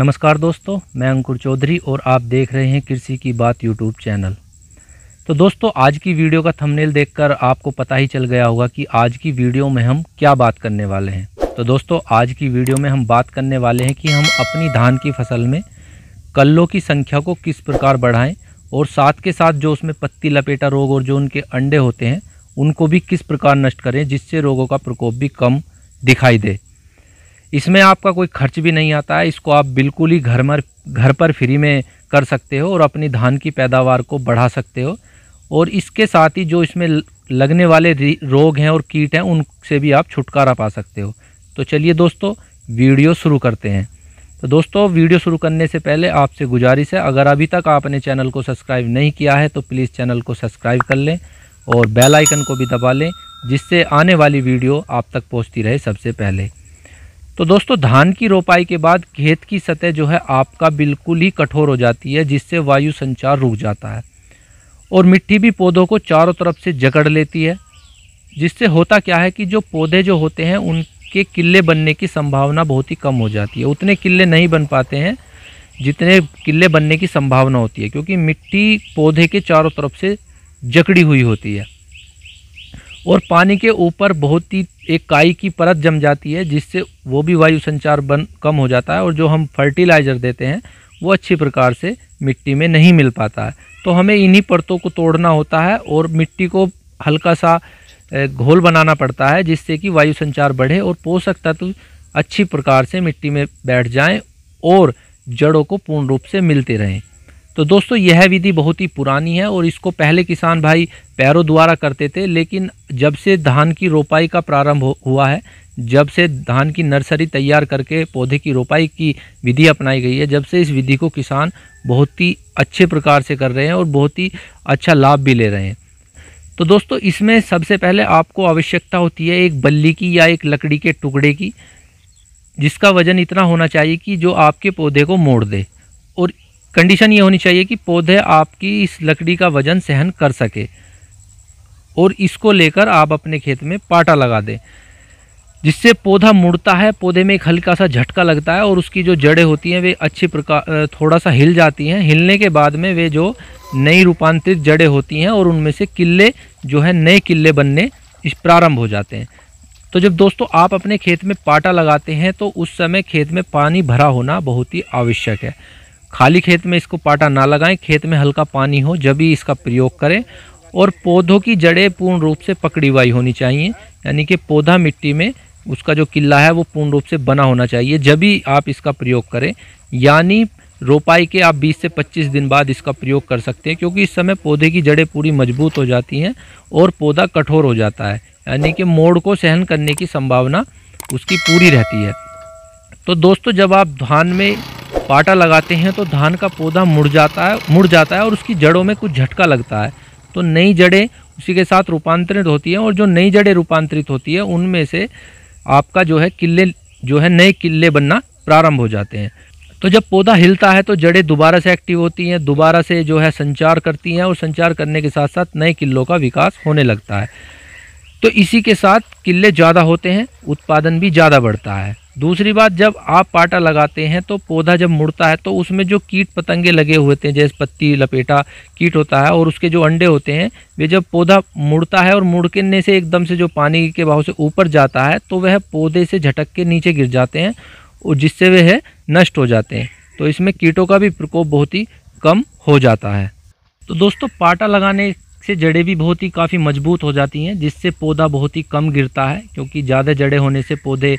नमस्कार दोस्तों मैं अंकुर चौधरी और आप देख रहे हैं कृषि की बात यूट्यूब चैनल तो दोस्तों आज की वीडियो का थंबनेल देखकर आपको पता ही चल गया होगा कि आज की वीडियो में हम क्या बात करने वाले हैं तो दोस्तों आज की वीडियो में हम बात करने वाले हैं कि हम अपनी धान की फसल में कल्लों की संख्या को किस प्रकार बढ़ाएँ और साथ के साथ जो उसमें पत्ती लपेटा रोग और जो उनके अंडे होते हैं उनको भी किस प्रकार नष्ट करें जिससे रोगों का प्रकोप भी कम दिखाई दे इसमें आपका कोई खर्च भी नहीं आता है इसको आप बिल्कुल ही घर मर घर पर फ्री में कर सकते हो और अपनी धान की पैदावार को बढ़ा सकते हो और इसके साथ ही जो इसमें लगने वाले रोग हैं और कीट हैं उनसे भी आप छुटकारा पा सकते हो तो चलिए दोस्तों वीडियो शुरू करते हैं तो दोस्तों वीडियो शुरू करने से पहले आपसे गुजारिश है अगर अभी तक आपने चैनल को सब्सक्राइब नहीं किया है तो प्लीज़ चैनल को सब्सक्राइब कर लें और बेल आइकन को भी दबा लें जिससे आने वाली वीडियो आप तक पहुंचती रहे सबसे पहले तो दोस्तों धान की रोपाई के बाद खेत की सतह जो है आपका बिल्कुल ही कठोर हो जाती है जिससे वायु संचार रुक जाता है और मिट्टी भी पौधों को चारों तरफ से जकड़ लेती है जिससे होता क्या है कि जो पौधे जो होते हैं उनके किले बनने की संभावना बहुत ही कम हो जाती है उतने किले नहीं बन पाते हैं जितने किले बनने की संभावना होती है क्योंकि मिट्टी पौधे के चारों तरफ से जकड़ी हुई होती है और पानी के ऊपर बहुत ही एक काई की परत जम जाती है जिससे वो भी वायु संचार बन कम हो जाता है और जो हम फर्टिलाइज़र देते हैं वो अच्छी प्रकार से मिट्टी में नहीं मिल पाता है तो हमें इन्हीं परतों को तोड़ना होता है और मिट्टी को हल्का सा घोल बनाना पड़ता है जिससे कि वायु संचार बढ़े और पोषक तत्व अच्छी प्रकार से मिट्टी में बैठ जाएँ और जड़ों को पूर्ण रूप से मिलते रहें तो दोस्तों यह विधि बहुत ही पुरानी है और इसको पहले किसान भाई पैरों द्वारा करते थे लेकिन जब से धान की रोपाई का प्रारंभ हुआ है जब से धान की नर्सरी तैयार करके पौधे की रोपाई की विधि अपनाई गई है जब से इस विधि को किसान बहुत ही अच्छे प्रकार से कर रहे हैं और बहुत ही अच्छा लाभ भी ले रहे हैं तो दोस्तों इसमें सबसे पहले आपको आवश्यकता होती है एक बल्ली की या एक लकड़ी के टुकड़े की जिसका वज़न इतना होना चाहिए कि जो आपके पौधे को मोड़ दे और कंडीशन ये होनी चाहिए कि पौधे आपकी इस लकड़ी का वज़न सहन कर सके और इसको लेकर आप अपने खेत में पाटा लगा दें जिससे पौधा मुड़ता है पौधे में एक हल्का सा झटका लगता है और उसकी जो जड़ें होती हैं वे अच्छी प्रकार थोड़ा सा हिल जाती हैं हिलने के बाद में वे जो नई रूपांतरित जड़ें होती हैं और उनमें से किले जो है नए किले बनने इस प्रारंभ हो जाते हैं तो जब दोस्तों आप अपने खेत में पाटा लगाते हैं तो उस समय खेत में पानी भरा होना बहुत ही आवश्यक है खाली खेत में इसको पाटा ना लगाएं खेत में हल्का पानी हो जब भी इसका प्रयोग करें और पौधों की जड़ें पूर्ण रूप से पकड़ी हुई होनी चाहिए यानी कि पौधा मिट्टी में उसका जो किला है वो पूर्ण रूप से बना होना चाहिए जब भी आप इसका प्रयोग करें यानी रोपाई के आप 20 से 25 दिन बाद इसका प्रयोग कर सकते हैं क्योंकि इस समय पौधे की जड़ें पूरी मजबूत हो जाती हैं और पौधा कठोर हो जाता है यानी कि मोड़ को सहन करने की संभावना उसकी पूरी रहती है तो दोस्तों जब आप धान में पाटा लगाते हैं तो धान का पौधा मुड़ जाता है मुड़ जाता है और उसकी जड़ों में कुछ झटका लगता है तो नई जड़ें उसी के साथ रूपांतरित होती हैं और जो नई जड़ें रूपांतरित होती है उनमें से आपका जो है किले जो है नए किले बनना प्रारंभ हो जाते हैं तो जब पौधा हिलता है तो जड़ें दोबारा से एक्टिव होती हैं दोबारा से जो है संचार करती हैं और संचार करने के साथ साथ नए किल्लों का विकास होने लगता है तो इसी के साथ किले ज़्यादा होते हैं उत्पादन भी ज़्यादा बढ़ता है दूसरी बात जब आप पाटा लगाते हैं तो पौधा जब मुड़ता है तो उसमें जो कीट पतंगे लगे हुए थे जैसे पत्ती लपेटा कीट होता है और उसके जो अंडे होते हैं वे जब पौधा मुड़ता है और मुड़कने से एकदम से जो पानी के बहाव से ऊपर जाता है तो वह पौधे से झटक के नीचे गिर जाते हैं और जिससे वह नष्ट हो जाते हैं तो इसमें कीटों का भी प्रकोप बहुत ही कम हो जाता है तो दोस्तों पाटा लगाने से जड़ें भी बहुत ही काफ़ी मजबूत हो जाती हैं जिससे पौधा बहुत ही कम गिरता है क्योंकि ज़्यादा जड़ें होने से पौधे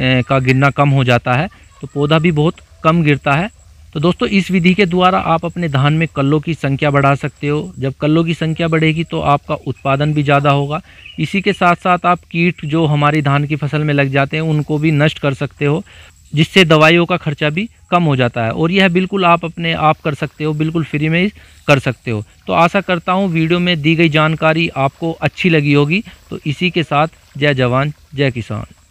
का गिरना कम हो जाता है तो पौधा भी बहुत कम गिरता है तो दोस्तों इस विधि के द्वारा आप अपने धान में कल्लों की संख्या बढ़ा सकते हो जब कल्लों की संख्या बढ़ेगी तो आपका उत्पादन भी ज़्यादा होगा इसी के साथ साथ आप कीट जो हमारी धान की फसल में लग जाते हैं उनको भी नष्ट कर सकते हो जिससे दवाइयों का खर्चा भी कम हो जाता है और यह बिल्कुल आप अपने आप कर सकते हो बिल्कुल फ्री में कर सकते हो तो आशा करता हूँ वीडियो में दी गई जानकारी आपको अच्छी लगी होगी तो इसी के साथ जय जवान जय किसान